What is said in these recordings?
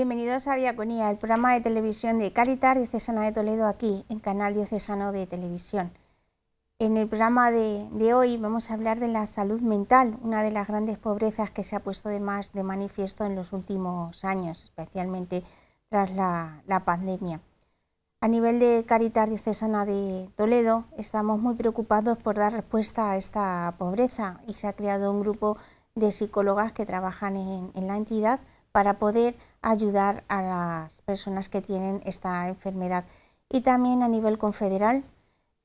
Bienvenidos a Diaconía, el programa de televisión de Caritas Diocesana de Toledo, aquí en Canal Diocesano de Televisión. En el programa de, hoy vamos a hablar de la salud mental, una de las grandes pobrezas que se ha puesto de de manifiesto en los últimos años, especialmente tras la, pandemia. A nivel de Caritas Diocesana de Toledo, estamos muy preocupados por dar respuesta a esta pobreza y se ha creado un grupo de psicólogas que trabajan en la entidad para poder ayudar a las personas que tienen esta enfermedad. Y también a nivel confederal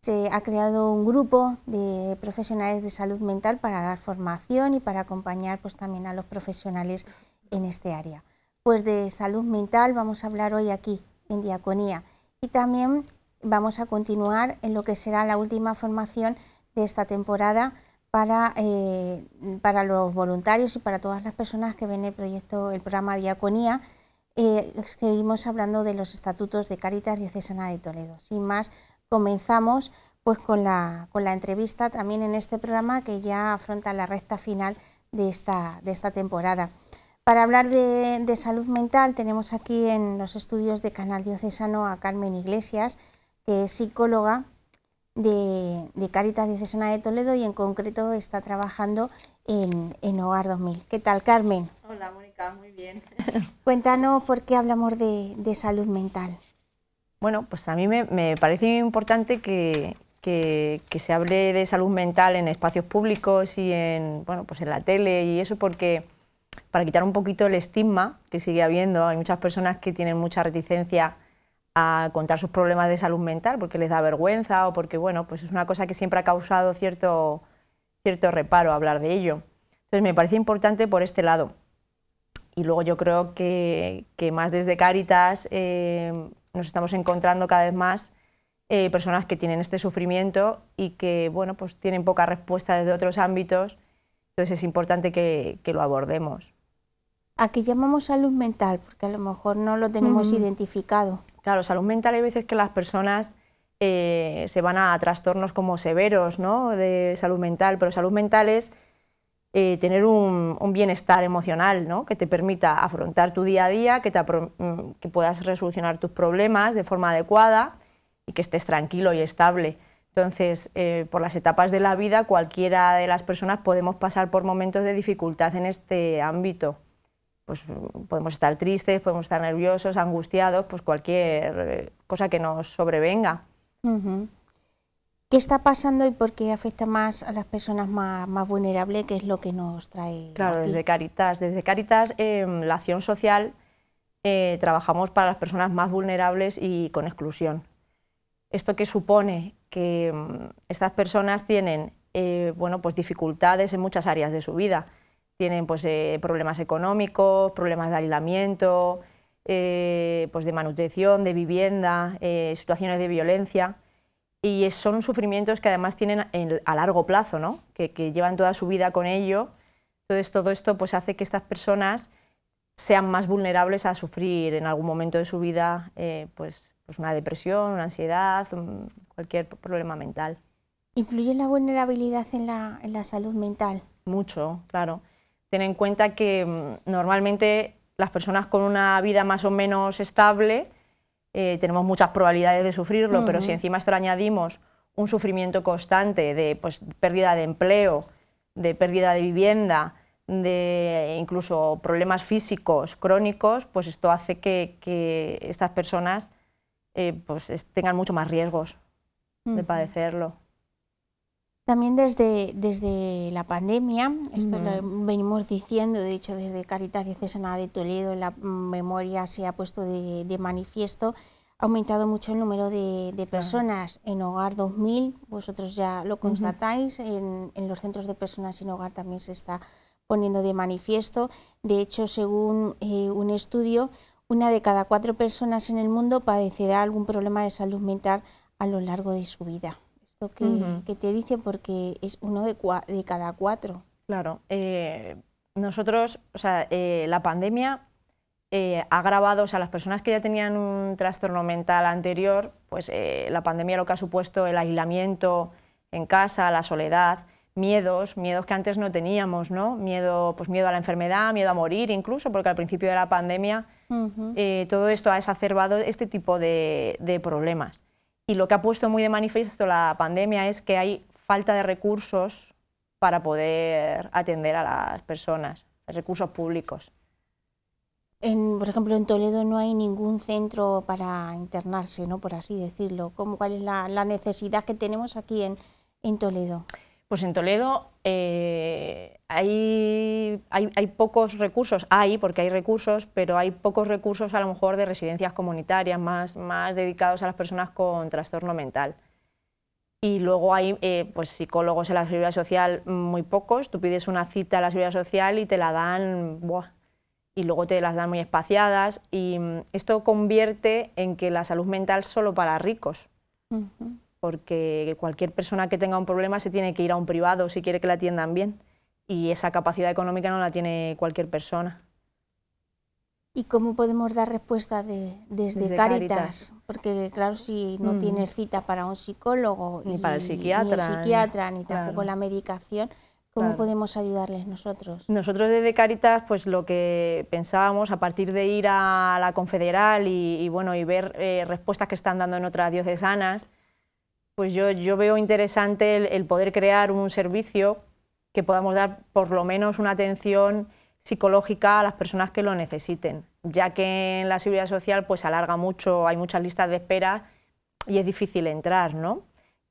se ha creado un grupo de profesionales de salud mental para dar formación y para acompañar pues, también a los profesionales en este área. Pues de salud mental vamos a hablar hoy aquí en Diaconía y también vamos a continuar en lo que será la última formación de esta temporada para, eh, para los voluntarios y para todas las personas que ven el proyecto, el programa Diaconía. Eh, seguimos hablando de los estatutos de Caritas Diocesana de Toledo. Sin más, comenzamos pues con la, con la entrevista también en este programa que ya afronta la recta final de esta, de esta temporada. Para hablar de, de, salud mental tenemos aquí en los estudios de Canal Diocesano a Carmen Iglesias, que es psicóloga de, de Cesena de Toledo y en concreto está trabajando en, Hogar 2000. ¿Qué tal, Carmen? Hola, Mónica, muy bien. Cuéntanos por qué hablamos de, salud mental. Bueno, pues a mí me, parece importante que, se hable de salud mental en espacios públicos y en, bueno, pues en la tele y eso porque para quitar un poquito el estigma que sigue habiendo, hay muchas personas que tienen mucha reticencia a contar sus problemas de salud mental porque les da vergüenza o porque, bueno, pues es una cosa que siempre ha causado cierto, cierto reparo hablar de ello. Entonces me parece importante por este lado. Y luego yo creo que, que más desde Cáritas eh, nos estamos encontrando cada vez más eh, personas que tienen este sufrimiento y que, bueno, pues tienen poca respuesta desde otros ámbitos. Entonces es importante que, que lo abordemos. ¿A qué llamamos salud mental? Porque a lo mejor no lo tenemos mm. identificado. Claro, salud mental hay veces que las personas eh, se van a trastornos como severos ¿no? de salud mental, pero salud mental es eh, tener un, bienestar emocional ¿no? que te permita afrontar tu día a día, mm, que, puedas resolucionar tus problemas de forma adecuada y que estés tranquilo y estable. Entonces, eh, por las etapas de la vida, cualquiera de las personas podemos pasar por momentos de dificultad en este ámbito pues podemos estar tristes, podemos estar nerviosos, angustiados, pues cualquier eh, cosa que nos sobrevenga. ¿Qué está pasando y por qué afecta más a las personas más, más vulnerables, ¿Qué es lo que nos trae? Claro, desde Caritas. Desde Caritas, eh, la acción social, eh, trabajamos para las personas más vulnerables y con exclusión. ¿Esto que supone? Que em, estas personas tienen eh, bueno, pues dificultades en muchas áreas de su vida tienen pues, eh, problemas económicos, problemas de aislamiento, eh, pues de manutención, de vivienda, eh, situaciones de violencia. Y son sufrimientos que además tienen a largo plazo, ¿no? que, llevan toda su vida con ello. Entonces todo esto pues, hace que estas personas sean más vulnerables a sufrir en algún momento de su vida pues, pues una depresión, una ansiedad, cualquier problema mental. ¿Influye la vulnerabilidad en la, en la salud mental? Mucho, claro. Ten en cuenta que mm, normalmente las personas con una vida más o menos estable eh, tenemos muchas probabilidades de sufrirlo, pero si encima esto le añadimos un sufrimiento constante de pues, pérdida de empleo, de pérdida de vivienda, de incluso problemas físicos crónicos, pues esto hace que, estas personas eh, pues, tengan mucho más riesgos de padecerlo. También desde, desde la pandemia, esto lo venimos diciendo, de hecho desde Caritas Diocesana de Toledo en la memoria se ha puesto de, manifiesto, ha aumentado mucho el número de, personas en hogar 2000, vosotros ya lo constatáis, en, los centros de personas sin hogar también se está poniendo de manifiesto. De hecho, según eh, un estudio, una de cada cuatro personas en el mundo padecerá algún problema de salud mental a lo largo de su vida. ¿Qué que, te dice porque es uno de, cada cuatro. Claro. Eh, nosotros, o sea, eh, la pandemia eh, ha agravado, o sea, las personas que ya tenían un trastorno mental anterior, pues la pandemia lo que ha supuesto el aislamiento en casa, la soledad, miedos, miedos que antes no teníamos, ¿no? Miedo, pues miedo a la enfermedad, miedo a morir incluso, porque al principio de la pandemia todo esto ha exacerbado este tipo de problemas. Y lo que ha puesto muy de manifiesto la pandemia es que hay falta de recursos para poder atender a las personas, recursos públicos. por ejemplo, en Toledo no hay ningún centro para internarse, ¿no? por así decirlo. ¿Cómo, ¿Cuál es la, necesidad que tenemos aquí en Toledo? Pues en Toledo eh, hay, hay, pocos recursos, hay porque hay recursos, pero hay pocos recursos a lo mejor de residencias comunitarias más, más dedicados a las personas con trastorno mental. Y luego hay eh, pues psicólogos en la seguridad social muy pocos. Tú pides una cita a la seguridad social y te la dan, y luego te las dan muy espaciadas. Y mm, esto convierte en que la salud mental solo para ricos porque cualquier persona que tenga un problema se tiene que ir a un privado si quiere que la atiendan bien y esa capacidad económica no la tiene cualquier persona. ¿Y cómo podemos dar respuesta desde, Caritas? Porque claro, si no tiene mm. tienes cita para un psicólogo, ni para el psiquiatra, ni, tampoco la medicación, ¿cómo podemos ayudarles nosotros? Nosotros desde Caritas, pues lo que pensábamos, a partir de ir a la Confederal y, bueno, y ver eh, respuestas que están dando en otras diocesanas, pues yo, yo veo interesante el, poder crear un servicio que podamos dar por lo menos una atención psicológica a las personas que lo necesiten, ya que en la seguridad social pues alarga mucho, hay muchas listas de espera y es difícil entrar, ¿no?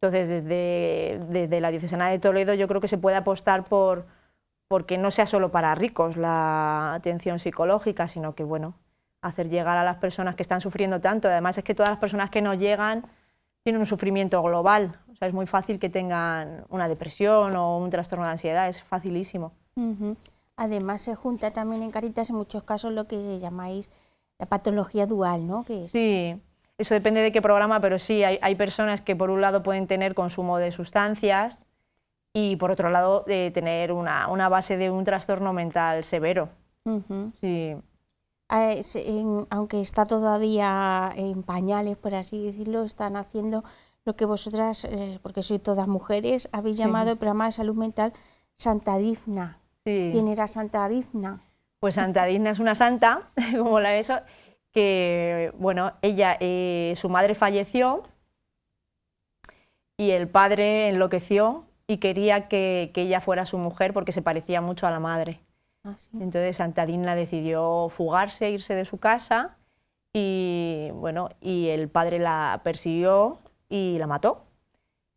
Entonces, desde, desde la diocesana de Toledo yo creo que se puede apostar por porque no sea solo para ricos la atención psicológica, sino que, bueno, hacer llegar a las personas que están sufriendo tanto. Además, es que todas las personas que nos llegan tienen un sufrimiento global. O sea, es muy fácil que tengan una depresión o un trastorno de ansiedad, es facilísimo. Además, se junta también en Caritas en muchos casos lo que llamáis la patología dual, ¿no? Que Sí, eso depende de qué programa, pero sí, hay, hay, personas que por un lado pueden tener consumo de sustancias y por otro lado eh, tener una, una, base de un trastorno mental severo. Sí aunque está todavía en pañales, por así decirlo, están haciendo lo que vosotras, eh, porque sois todas mujeres, habéis llamado el programa de salud mental Santa Difna, ¿Quién era Santa Difna. Pues Santa Difna es una santa, como la eso, que, bueno, ella, eh, su madre falleció y el padre enloqueció y quería que ella fuera su mujer porque se parecía mucho a la madre. Ah, entonces, Santa Entonces decidió fugarse, irse de su casa y bueno, y el padre la persiguió y la mató.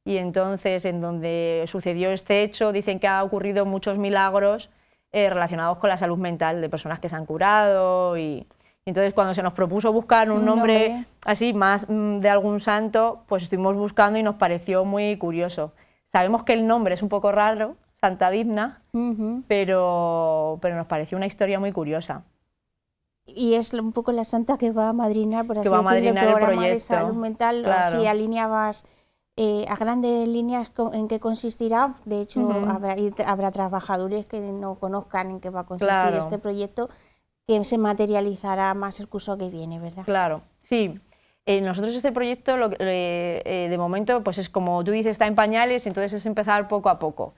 Y entonces, en donde sucedió este hecho, dicen que ha ocurrido muchos milagros eh, relacionados con la salud mental de personas que se han curado. Y, entonces, cuando se nos propuso buscar un nombre, así, más mm, de algún santo, pues estuvimos buscando y nos pareció muy curioso. Sabemos que el nombre es un poco raro, Santa Digna, pero, pero nos pareció una historia muy curiosa. Y es un poco la santa que va a madrinar, por así decirlo, el programa el de salud mental, Así alineabas eh, a grandes líneas en qué consistirá. De hecho, habrá, habrá, trabajadores que no conozcan en qué va a consistir este proyecto, que se materializará más el curso que viene, ¿verdad? Claro, sí. Eh, nosotros este proyecto, lo, eh, de momento, pues es como tú dices, está en pañales, entonces es empezar poco a poco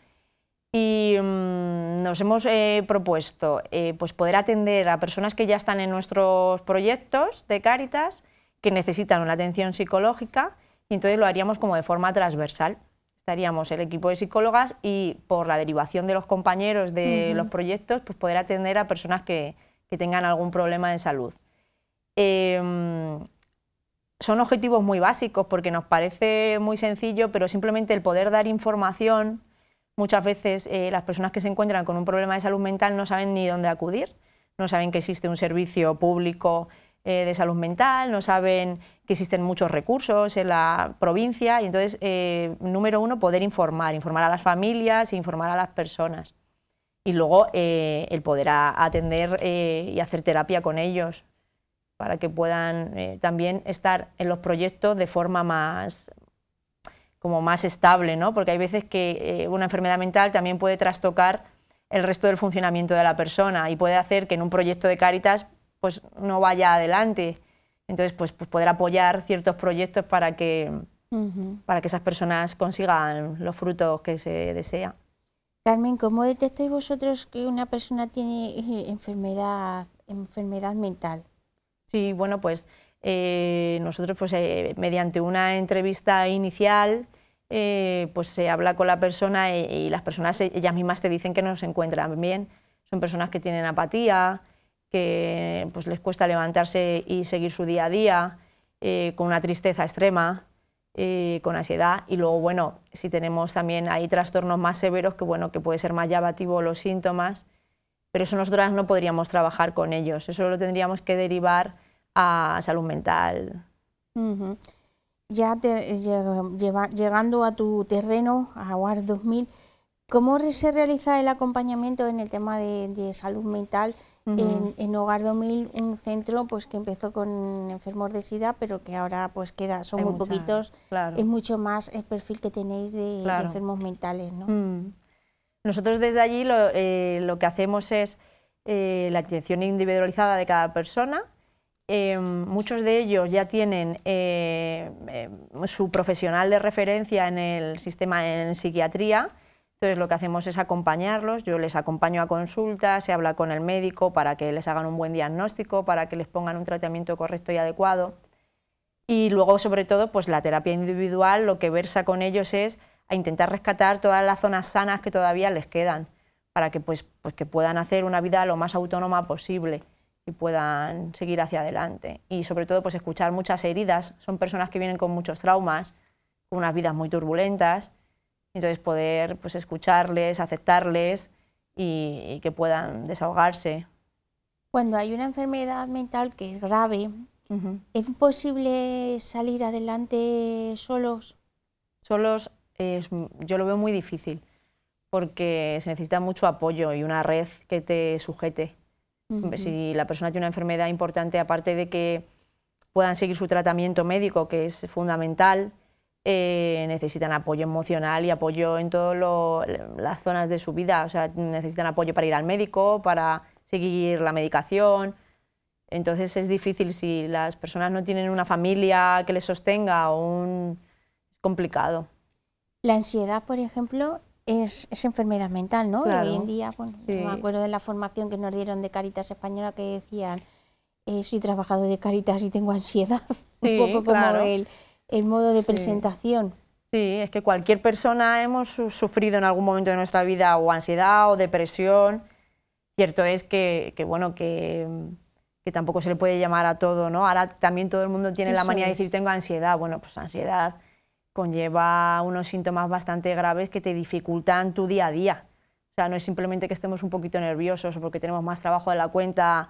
y mm, nos hemos eh, propuesto eh, pues poder atender a personas que ya están en nuestros proyectos de Cáritas, que necesitan una atención psicológica, y entonces lo haríamos como de forma transversal. Estaríamos el equipo de psicólogas y por la derivación de los compañeros de los proyectos, pues poder atender a personas que, tengan algún problema de salud. Em, son objetivos muy básicos porque nos parece muy sencillo, pero simplemente el poder dar información Muchas veces eh, las personas que se encuentran con un problema de salud mental no saben ni dónde acudir, no saben que existe un servicio público eh, de salud mental, no saben que existen muchos recursos en la provincia y entonces, eh, número uno, poder informar, informar a las familias, informar a las personas y luego el poder atender y hacer terapia con ellos para que puedan también estar en los proyectos de forma más, como más estable, ¿no? porque hay veces que eh, una enfermedad mental también puede trastocar el resto del funcionamiento de la persona y puede hacer que en un proyecto de Cáritas pues, no vaya adelante. Entonces, pues, pues, poder apoyar ciertos proyectos para que, para que esas personas consigan los frutos que se desea. Carmen, ¿cómo detectáis vosotros que una persona tiene eh, enfermedad, enfermedad mental? Sí, bueno, pues eh, nosotros pues eh, mediante una entrevista inicial eh, pues se habla con la persona y, las personas ellas mismas te dicen que no se encuentran bien son personas que tienen apatía que pues les cuesta levantarse y seguir su día a día con una tristeza extrema con ansiedad y luego bueno si tenemos también hay trastornos más severos que bueno que puede ser más llamativo los síntomas pero eso nosotras no podríamos trabajar con ellos eso lo tendríamos que derivar a salud mental. Ya llegando a tu terreno, a Hogar 2000, ¿cómo se realiza el acompañamiento en el tema de, salud mental? en, Hogar 2000, un centro pues que empezó con enfermos de SIDA, pero que ahora pues queda, son muy poquitos, es mucho más el perfil que tenéis de, enfermos mentales, ¿no? Mm. Nosotros desde allí lo, eh, que hacemos es eh, la atención individualizada de cada persona, Em, muchos de ellos ya tienen eh, em, su profesional de referencia en el sistema en psiquiatría, entonces lo que hacemos es acompañarlos, yo les acompaño a consulta, se habla con el médico para que les hagan un buen diagnóstico, para que les pongan un tratamiento correcto y adecuado. Y luego, sobre todo, pues la terapia individual lo que versa con ellos es a intentar rescatar todas las zonas sanas que todavía les quedan, para que, pues, pues que puedan hacer una vida lo más autónoma posible puedan seguir hacia adelante. Y sobre todo, pues escuchar muchas heridas. Son personas que vienen con muchos traumas, con unas vidas muy turbulentas. Entonces, poder pues, escucharles, aceptarles y, que puedan desahogarse. Cuando hay una enfermedad mental que es grave, ¿es posible salir adelante solos? Solos yo lo veo muy difícil porque se necesita mucho apoyo y una red que te sujete si la persona tiene una enfermedad importante, aparte de que puedan seguir su tratamiento médico, que es fundamental, eh, necesitan apoyo emocional y apoyo en todas las zonas de su vida. O sea, necesitan apoyo para ir al médico, para seguir la medicación. Entonces es difícil si las personas no tienen una familia que les sostenga o un... complicado. La ansiedad, por ejemplo, es, enfermedad mental, ¿no? hoy en día, bueno, me acuerdo de la formación que nos dieron de Caritas Española que decían, eh, soy trabajador de Caritas y tengo ansiedad, un poco como el, el, modo de presentación. Sí, es que cualquier persona hemos sufrido en algún momento de nuestra vida o ansiedad o depresión. Cierto es que, que bueno, que, tampoco se le puede llamar a todo, ¿no? Ahora también todo el mundo tiene la manía de decir tengo ansiedad. Bueno, pues ansiedad conlleva unos síntomas bastante graves que te dificultan tu día a día. O sea, no es simplemente que estemos un poquito nerviosos o porque tenemos más trabajo de la cuenta,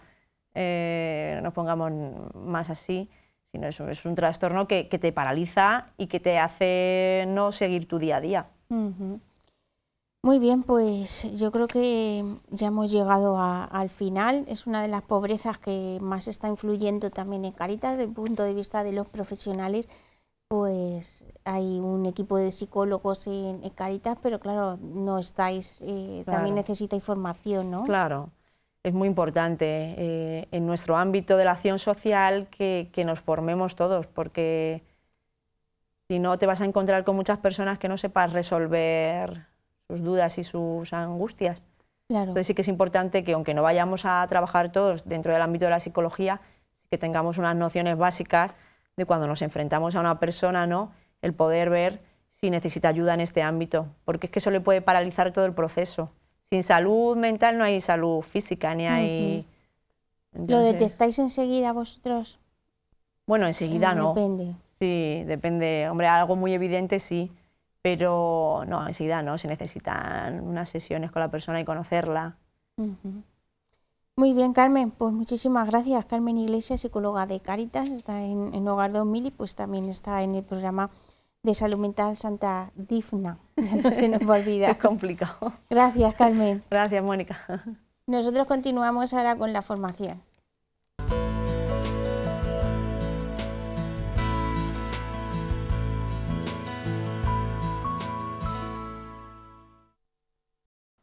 eh, no nos pongamos más así, sino es, es un trastorno que, te paraliza y que te hace no seguir tu día a día. Muy bien, pues yo creo que ya hemos llegado al final. Es una de las pobrezas que más está influyendo también en Caritas desde el punto de vista de los profesionales pues hay un equipo de psicólogos en, Caritas, pero claro, no estáis, eh, también necesitáis formación, ¿no? Claro, es muy importante eh, en nuestro ámbito de la acción social que, nos formemos todos, porque si no te vas a encontrar con muchas personas que no sepas resolver sus dudas y sus angustias. Entonces sí que es importante que aunque no vayamos a trabajar todos dentro del ámbito de la psicología, que tengamos unas nociones básicas de cuando nos enfrentamos a una persona, ¿no? el poder ver si necesita ayuda en este ámbito, porque es que eso le puede paralizar todo el proceso. Sin salud mental no hay salud física, ni hay... ¿Lo detectáis enseguida vosotros? Bueno, enseguida ah, no. Depende. Sí, depende. Hombre, algo muy evidente sí, pero no, enseguida no. Se necesitan unas sesiones con la persona y conocerla. Muy bien, Carmen. Pues muchísimas gracias. Carmen Iglesias, psicóloga de Caritas, está en, Hogar 2000 y pues también está en el programa de salud mental Santa Difna. No se nos olvida. Es complicado. Gracias, Carmen. Gracias, Mónica. Nosotros continuamos ahora con la formación.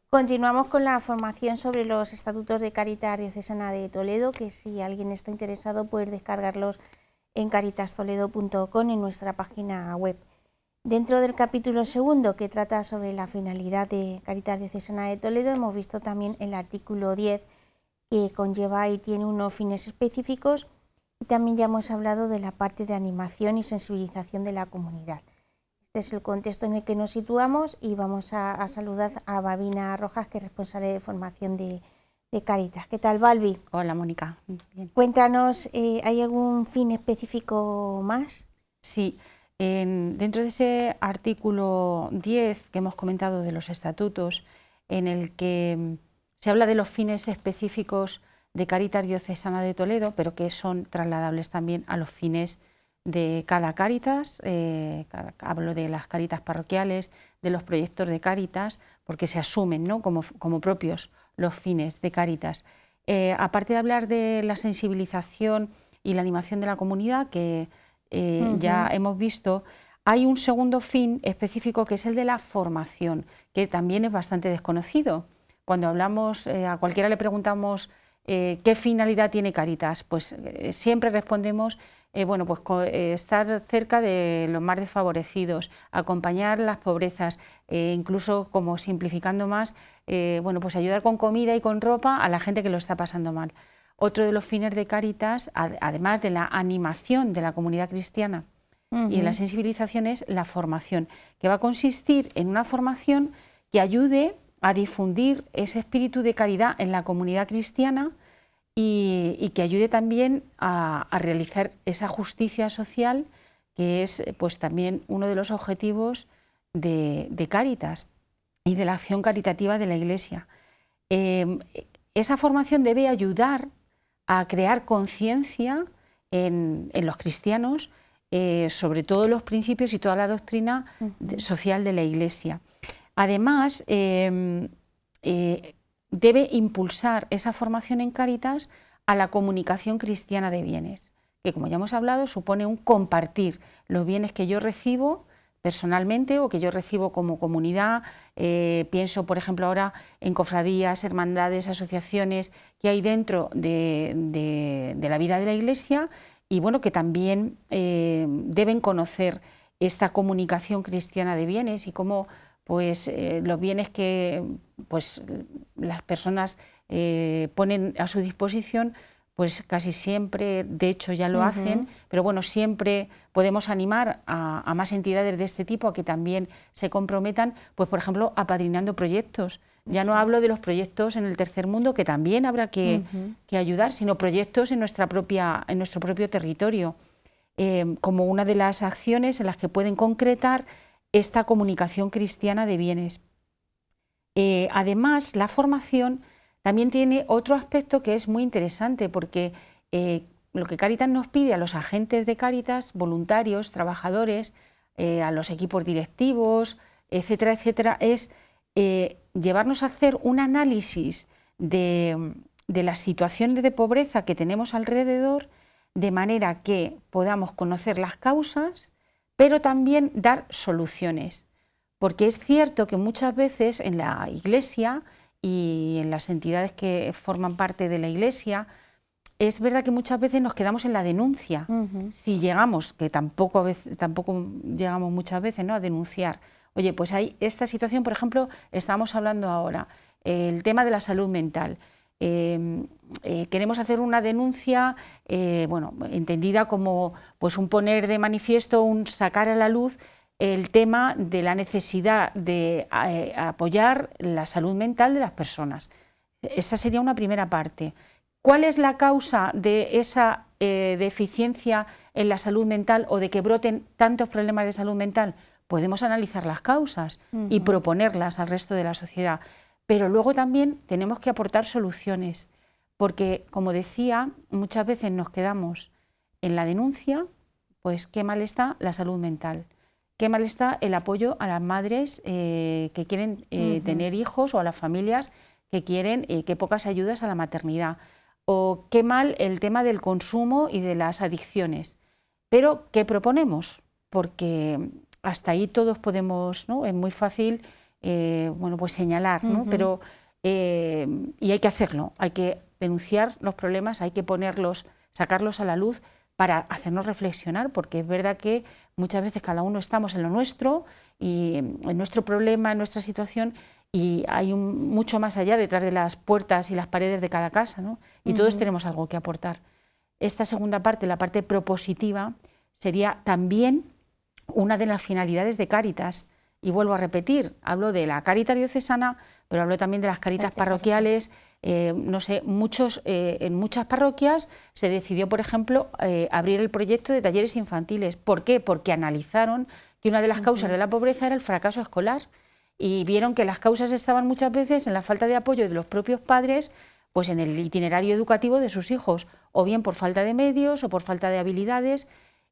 Continuamos con la formación sobre los estatutos de Caritas Diocesana de Toledo, que si alguien está interesado puede descargarlos en caritastoledo.com en nuestra página web. Dentro del capítulo segundo, que trata sobre la finalidad de Caritas Diocesana de Toledo, hemos visto también el artículo 10, que conlleva y tiene unos fines específicos, y también ya hemos hablado de la parte de animación y sensibilización de la comunidad es el contexto en el que nos situamos y vamos a, saludar a Babina Rojas, que es responsable de formación de, Caritas. ¿Qué tal, Balbi? Hola, Mónica. Cuéntanos, eh, ¿hay algún fin específico más? Sí, dentro de ese artículo 10 que hemos comentado de los estatutos, en el que se habla de los fines específicos de Caritas Diocesana de Toledo, pero que son trasladables también a los fines de cada Caritas. Eh, hablo de las caritas parroquiales, de los proyectos de Caritas, porque se asumen ¿no? como, como propios los fines de Caritas. Eh, aparte de hablar de la sensibilización y la animación de la comunidad, que eh, ya hemos visto, hay un segundo fin específico que es el de la formación, que también es bastante desconocido. Cuando hablamos, a cualquiera le preguntamos qué finalidad tiene Caritas, pues siempre respondemos eh, bueno, pues, eh, estar cerca de los más desfavorecidos, acompañar las pobrezas, eh, incluso como simplificando más, bueno, pues ayudar con comida y con ropa a la gente que lo está pasando mal. Otro de los fines de Caritas, además de la animación de la comunidad cristiana y de la sensibilización, es la formación, que va a consistir en una formación que ayude a difundir ese espíritu de caridad en la comunidad cristiana y, que ayude también a, realizar esa justicia social que es eh, pues también uno de los objetivos de, de Cáritas y de la acción caritativa de la Iglesia. Em, esa formación debe ayudar a crear conciencia en, los cristianos eh, sobre todos los principios y toda la doctrina social de la Iglesia. Además, em, eh, debe impulsar esa formación en caritas a la comunicación cristiana de bienes, que como ya hemos hablado supone un compartir los bienes que yo recibo personalmente o que yo recibo como comunidad. Eh, pienso, por ejemplo, ahora en cofradías, hermandades, asociaciones que hay dentro de, la vida de la Iglesia y bueno, que también eh, deben conocer esta comunicación cristiana de bienes y cómo pues eh, los bienes que pues, las personas eh, ponen a su disposición, pues casi siempre, de hecho ya lo hacen, pero bueno, siempre podemos animar a, más entidades de este tipo a que también se comprometan, pues por ejemplo, apadrinando proyectos. Ya no hablo de los proyectos en el tercer mundo, que también habrá que, ayudar, sino proyectos en, nuestra propia, en nuestro propio territorio, eh, como una de las acciones en las que pueden concretar esta comunicación cristiana de bienes. Eh, además, la formación también tiene otro aspecto que es muy interesante porque eh, lo que Caritas nos pide a los agentes de Caritas, voluntarios, trabajadores, eh, a los equipos directivos, etcétera, etcétera, es llevarnos a hacer un análisis de, de las situaciones de pobreza que tenemos alrededor, de manera que podamos conocer las causas, pero también dar soluciones. Porque es cierto que muchas veces en la iglesia y en las entidades que forman parte de la iglesia, es verdad que muchas veces nos quedamos en la denuncia. Si llegamos, que tampoco, a veces, tampoco llegamos muchas veces ¿no? a denunciar, oye, pues hay esta situación, por ejemplo, estamos hablando ahora, el tema de la salud mental. Em, eh, queremos hacer una denuncia, eh, bueno, entendida como pues un poner de manifiesto, un sacar a la luz el tema de la necesidad de eh, apoyar la salud mental de las personas. Esa sería una primera parte. ¿Cuál es la causa de esa deficiencia en la salud mental o de que broten tantos problemas de salud mental? Podemos analizar las causas y proponerlas al resto de la sociedad. Pero luego también tenemos que aportar soluciones, porque, como decía, muchas veces nos quedamos en la denuncia, pues qué mal está la salud mental, qué mal está el apoyo a las madres eh, que quieren eh, tener hijos o a las familias que quieren qué eh, que pocas ayudas a la maternidad, o qué mal el tema del consumo y de las adicciones. Pero, ¿qué proponemos? Porque hasta ahí todos podemos, ¿no? Es muy fácil eh, bueno, pues señalar, ¿no? Pero, eh, y hay que hacerlo, hay que denunciar los problemas, hay que ponerlos, sacarlos a la luz para hacernos reflexionar, porque es verdad que muchas veces cada uno estamos en lo nuestro y en nuestro problema, en nuestra situación, y hay un, mucho más allá detrás de las puertas y las paredes de cada casa, ¿no? Y todos tenemos algo que aportar. Esta segunda parte, la parte propositiva, sería también una de las finalidades de Cáritas, y vuelvo a repetir, hablo de la carita diocesana, pero hablo también de las caritas parroquiales. Eh, no sé, muchos, eh, en muchas parroquias se decidió, por ejemplo, eh, abrir el proyecto de talleres infantiles. ¿Por qué? Porque analizaron que una de las causas de la pobreza era el fracaso escolar y vieron que las causas estaban muchas veces en la falta de apoyo de los propios padres pues en el itinerario educativo de sus hijos, o bien por falta de medios o por falta de habilidades.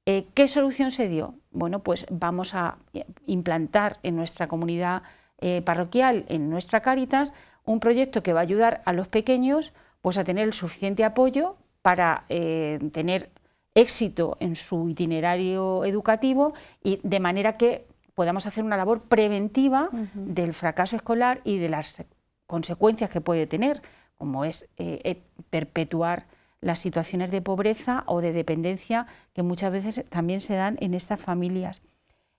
Eh, ¿Qué solución se dio? Bueno, pues vamos a eh, implantar en nuestra comunidad eh, parroquial, en nuestra Caritas, un proyecto que va a ayudar a los pequeños pues, a tener el suficiente apoyo para tener éxito en su itinerario educativo y de manera que podamos hacer una labor preventiva del fracaso escolar y de las consecuencias que puede tener, como es perpetuar las situaciones de pobreza o de dependencia que muchas veces también se dan en estas familias.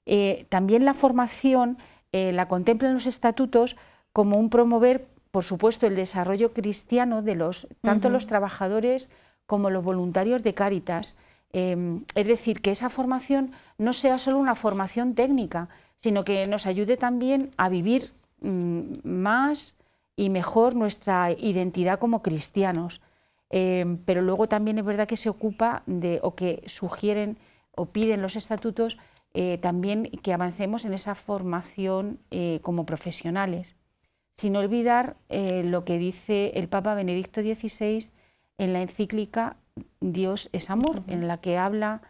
Eh, también la formación eh, la contemplan los estatutos como un promover, por supuesto, el desarrollo cristiano de los, tanto los trabajadores como los voluntarios de Cáritas. Em, es decir, que esa formación no sea solo una formación técnica, sino que nos ayude también a vivir mm, más y mejor nuestra identidad como cristianos. Em, pero luego también es verdad que se ocupa de, o que sugieren o piden los estatutos eh, también que avancemos en esa formación eh, como profesionales, sin olvidar eh, lo que dice el Papa Benedicto XVI en la encíclica Dios es amor, en la que habla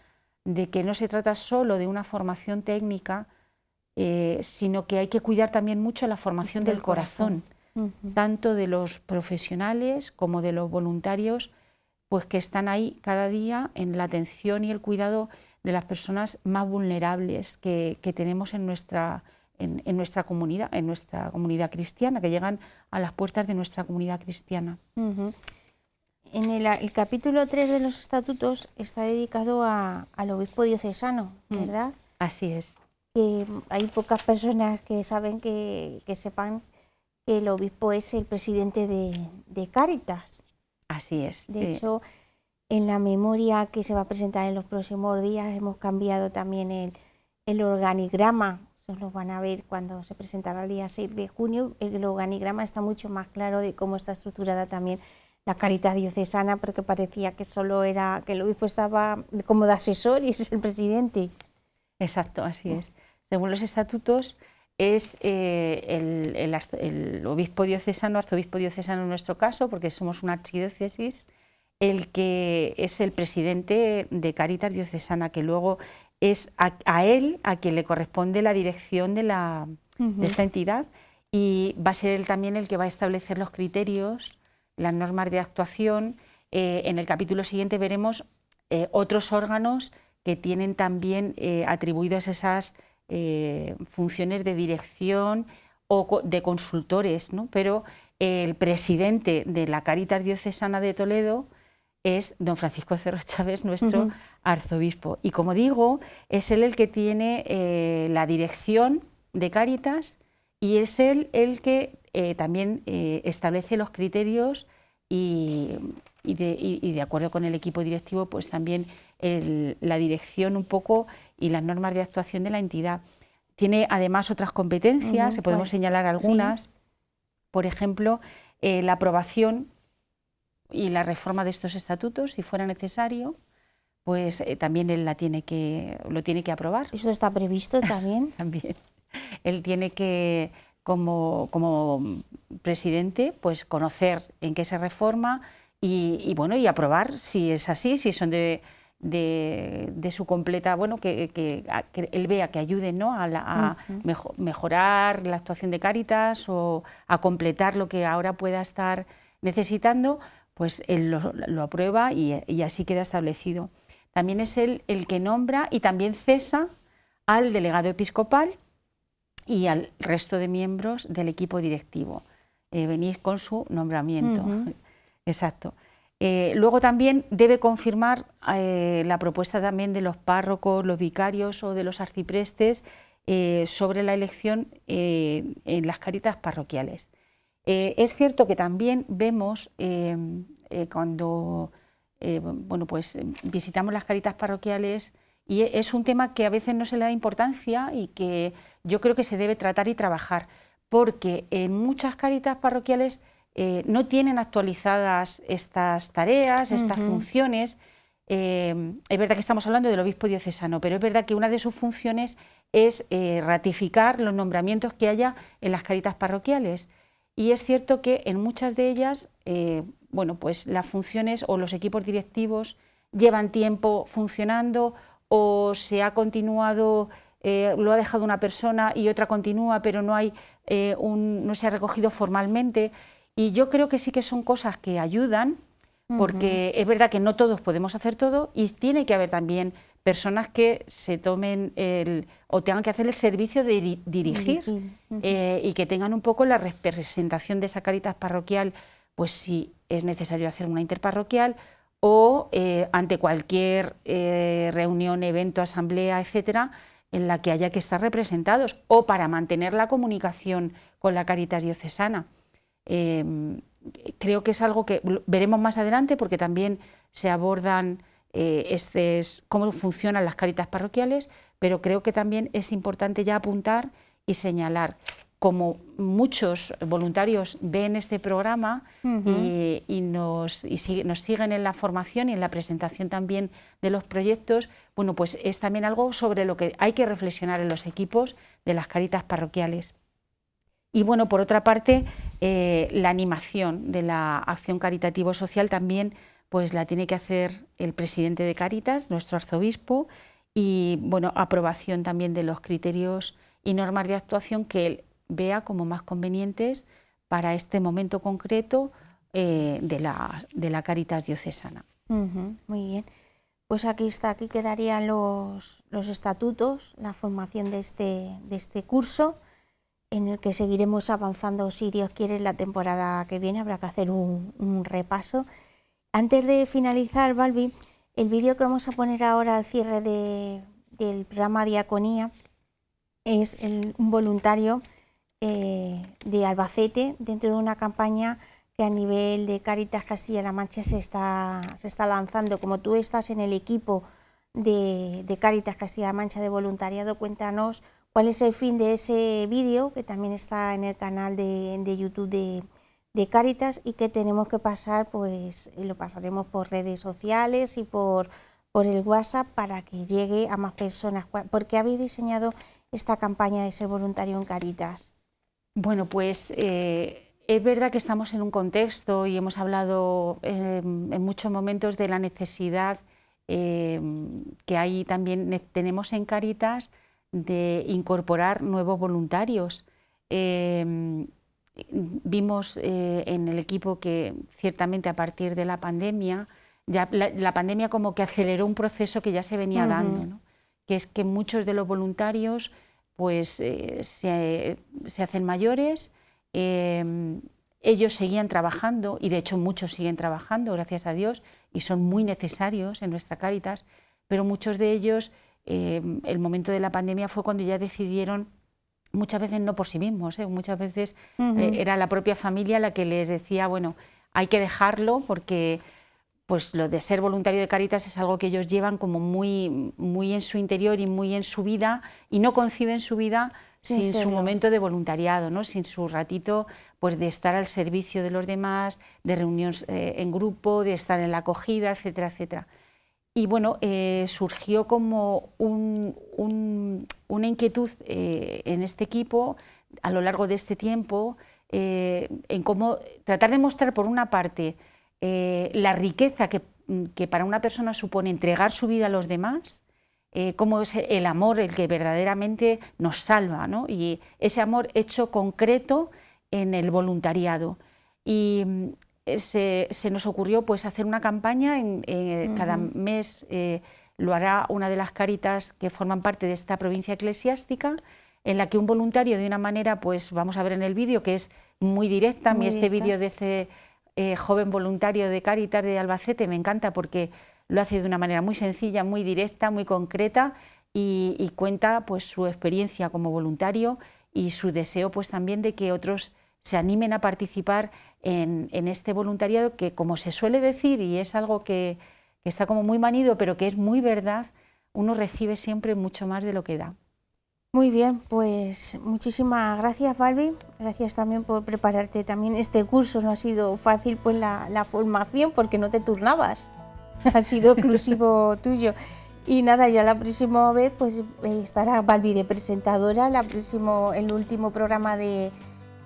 de que no se trata solo de una formación técnica, sino que hay que cuidar también mucho la formación del, corazón tanto de los profesionales como de los voluntarios, pues que están ahí cada día en la atención y el cuidado de las personas más vulnerables que, tenemos en nuestra, en, nuestra comunidad, en nuestra comunidad cristiana, que llegan a las puertas de nuestra comunidad cristiana. En el, capítulo 3 de los estatutos está dedicado al obispo diocesano, mm. ¿verdad? Así es. hay pocas personas que saben que sepan el obispo es el presidente de, de Cáritas. Así es. De hecho, en la memoria que se va a presentar en los próximos días hemos cambiado también el, organigrama. Eso lo van a ver cuando se presentará el día 6 de junio. El organigrama está mucho más claro de cómo está estructurada también la caridad diocesana, porque parecía que solo era que el obispo estaba como de asesor y es el presidente. Exacto, así es. Según los estatutos, es eh, el, obispo diocesano, arzobispo diocesano en nuestro caso, porque somos una archidiócesis, el que es el presidente de Caritas Diocesana, que luego es a, él a quien le corresponde la dirección de, de esta entidad y va a ser él también el que va a establecer los criterios, las normas de actuación. Eh, en el capítulo siguiente veremos eh, otros órganos que tienen también atribuidos esas eh, funciones de dirección o de consultores, ¿no? pero el presidente de la Caritas Diocesana de Toledo es don Francisco Cerro Chávez, nuestro arzobispo. Y como digo, es él el que tiene eh, la dirección de Caritas y es él el que eh, también establece los criterios y, de, y, de, acuerdo con el equipo directivo, pues también la dirección un poco y las normas de actuación de la entidad. Tiene además otras competencias, se podemos pues, señalar algunas, por ejemplo, eh, la aprobación y la reforma de estos estatutos, si fuera necesario, pues eh, también él la tiene que, lo tiene que aprobar. ¿Eso está previsto también? también. Él tiene que, como, como presidente, pues conocer en qué se reforma y bueno, y aprobar si es así, si son de de, su completa, bueno, que, él vea que ayude ¿no? a, mejorar la actuación de Cáritas o a completar lo que ahora pueda estar necesitando, pues él lo, aprueba y, así queda establecido. También es él el que nombra y también cesa al delegado episcopal y al resto de miembros del equipo directivo. Eh, venir con su nombramiento. Exacto. Eh, luego también debe confirmar eh, la propuesta también de los párrocos, los vicarios o de los arciprestes eh, sobre la elección en las caritas parroquiales. es cierto que también vemos cuando pues, visitamos las caritas parroquiales y es un tema que a veces no se le da importancia y que yo creo que se debe tratar y trabajar, porque en muchas caritas parroquiales eh, no tienen actualizadas estas tareas, estas funciones. Eh, es verdad que estamos hablando del obispo diocesano, pero es verdad que una de sus funciones es eh, ratificar los nombramientos que haya en las caritas parroquiales. Y es cierto que en muchas de ellas, bueno, pues las funciones o los equipos directivos llevan tiempo funcionando o se ha continuado, lo ha dejado una persona y otra continúa, pero no, hay, no se ha recogido formalmente. Y yo creo que sí que son cosas que ayudan, porque es verdad que no todos podemos hacer todo y tiene que haber también personas que se tomen el, o tengan que hacer el servicio de dirigir, eh, y que tengan un poco la representación de esa caritas parroquial, pues si es necesario hacer una interparroquial o eh, ante cualquier eh, reunión, evento, asamblea, etcétera, en la que haya que estar representados o para mantener la comunicación con la caritas diocesana. Em, creo que es algo que veremos más adelante porque también se abordan eh, este cómo funcionan las caritas parroquiales, pero creo que también es importante ya apuntar y señalar. Como muchos voluntarios ven este programa y, nos, nos siguen en la formación y en la presentación también de los proyectos, bueno, pues es también algo sobre lo que hay que reflexionar en los equipos de las caritas parroquiales. Y bueno, por otra parte, eh, la animación de la acción caritativo social también pues la tiene que hacer el presidente de Caritas, nuestro arzobispo, y bueno, aprobación también de los criterios y normas de actuación que él vea como más convenientes para este momento concreto eh, de, la, de, la, Caritas diocesana. muy bien. Pues aquí está, aquí quedarían los, los estatutos, la formación de este, de este curso en el que seguiremos avanzando, si Dios quiere, la temporada que viene. Habrá que hacer un, repaso. Antes de finalizar, Balbi, el vídeo que vamos a poner ahora al cierre del programa Diaconía es un voluntario eh, de Albacete dentro de una campaña que a nivel de Caritas Castilla-La Mancha se está, lanzando. Como tú estás en el equipo de, de Caritas Castilla-La Mancha de voluntariado, cuéntanos cuál es el fin de ese vídeo, que también está en el canal de, YouTube de, Caritas y que tenemos que pasar, pues eh, lo pasaremos por redes sociales y por, el WhatsApp para que llegue a más personas. ¿Por qué habéis diseñado esta campaña de ser voluntario en Caritas? Bueno, pues eh, es verdad que estamos en un contexto y hemos hablado eh, en muchos momentos de la necesidad que hay también tenemos en Caritas de incorporar nuevos voluntarios. Em, vimos eh, en el equipo que ciertamente a partir de la pandemia, ya la, pandemia como que aceleró un proceso que ya se venía dando, que es que muchos de los voluntarios pues eh, se, se, hacen mayores, em, ellos seguían trabajando y de hecho muchos siguen trabajando, gracias a Dios, y son muy necesarios en nuestra Caritas, pero muchos de ellos Em, el momento de la pandemia fue cuando ya decidieron muchas veces no por sí mismos, ¿eh? muchas veces eh, era la propia familia la que les decía, bueno, hay que dejarlo porque pues lo de ser voluntario de Caritas es algo que ellos llevan como muy, muy en su interior y muy en su vida y no conciben su vida sin su momento de voluntariado, ¿no? sin su ratito pues, de estar al servicio de los demás, de reuniones eh, en grupo, de estar en la acogida, etcétera, etcétera y bueno, eh, surgió como una inquietud eh, en este equipo a lo largo de este tiempo eh, en cómo tratar de mostrar, por una parte, la riqueza que, para una persona supone entregar su vida a los demás, cómo es el amor el que verdaderamente nos salva, ¿no? y ese amor hecho concreto en el voluntariado. Eh, se, nos ocurrió pues, hacer una campaña, en, eh, cada mes eh, lo hará una de las caritas que forman parte de esta provincia eclesiástica, en la que un voluntario de una manera, pues vamos a ver en el vídeo, que es muy directa, mí este vídeo de este joven voluntario de Caritas de Albacete me encanta porque lo hace de una manera muy sencilla, muy directa, muy concreta y, y cuenta pues su experiencia como voluntario y su deseo pues también de que otros se animen a participar en, este voluntariado que, como se suele decir, y es algo que, está como muy manido, pero que es muy verdad, uno recibe siempre mucho más de lo que da. Muy bien, pues muchísimas gracias, Valvi Gracias también por prepararte también este curso. No ha sido fácil pues la, formación porque no te turnabas. Ha sido exclusivo tuyo. Y nada, ya la próxima vez pues eh, estará Valvi de presentadora, la próximo, el último programa de,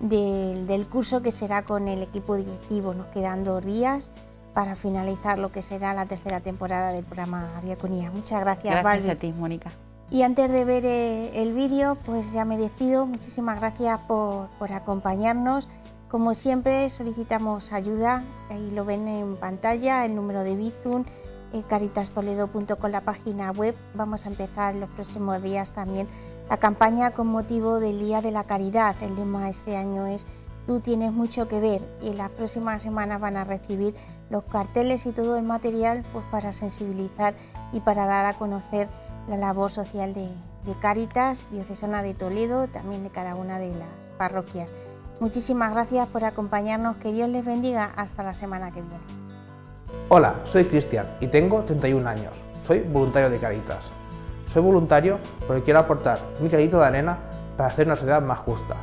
del, curso que será con el equipo directivo. Nos quedan dos días para finalizar lo que será la tercera temporada del programa Diaconía. Muchas gracias, Gracias a ti, Mónica. Y antes de ver eh, el vídeo, pues ya me despido. Muchísimas gracias por, acompañarnos. Como siempre, solicitamos ayuda. Ahí lo ven en pantalla, el número de Bizum, eh, caritastoledo.com, la página web. Vamos a empezar los próximos días también la campaña con motivo del Día de la Caridad, el lema este año es Tú tienes mucho que ver y en las próximas semanas van a recibir los carteles y todo el material pues, para sensibilizar y para dar a conocer la labor social de, Caritas, Diocesana de Toledo, también de cada una de las parroquias. Muchísimas gracias por acompañarnos, que Dios les bendiga hasta la semana que viene. Hola, soy Cristian y tengo 31 años. Soy voluntario de Caritas. Soy voluntario porque quiero aportar mi granito de arena para hacer una sociedad más justa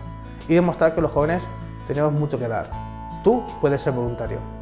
y demostrar que los jóvenes tenemos mucho que dar. Tú puedes ser voluntario.